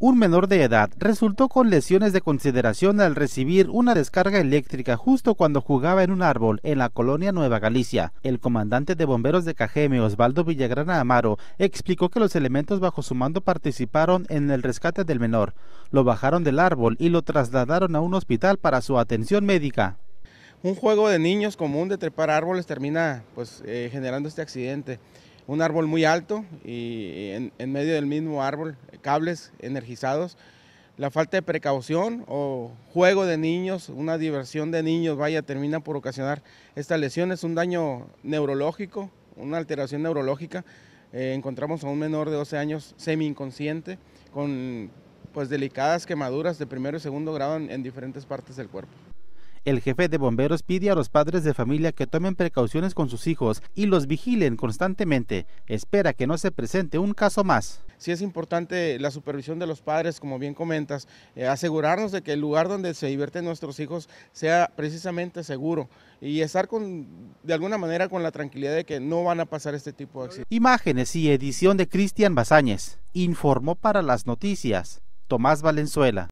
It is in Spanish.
un menor de edad resultó con lesiones de consideración al recibir una descarga eléctrica justo cuando jugaba en un árbol en la colonia Nueva Galicia. El comandante de bomberos de Cajeme, Osvaldo Villagrana Amaro, explicó que los elementos bajo su mando participaron en el rescate del menor. Lo bajaron del árbol y lo trasladaron a un hospital para su atención médica. Un juego de niños común de trepar árboles termina pues, eh, generando este accidente un árbol muy alto y en, medio del mismo árbol cables energizados. La falta de precaución o juego de niños, una diversión de niños, vaya, termina por ocasionar esta lesión. Es un daño neurológico, una alteración neurológica. Eh, encontramos a un menor de 12 años semi inconsciente con pues delicadas quemaduras de primero y segundo grado en diferentes partes del cuerpo. El jefe de bomberos pide a los padres de familia que tomen precauciones con sus hijos y los vigilen constantemente. Espera que no se presente un caso más. Sí es importante la supervisión de los padres, como bien comentas, eh, asegurarnos de que el lugar donde se divierten nuestros hijos sea precisamente seguro y estar de alguna manera con la tranquilidad de que no van a pasar este tipo de accidentes. Imágenes y edición de Cristian Bazáñez. Informó para las noticias Tomás Valenzuela.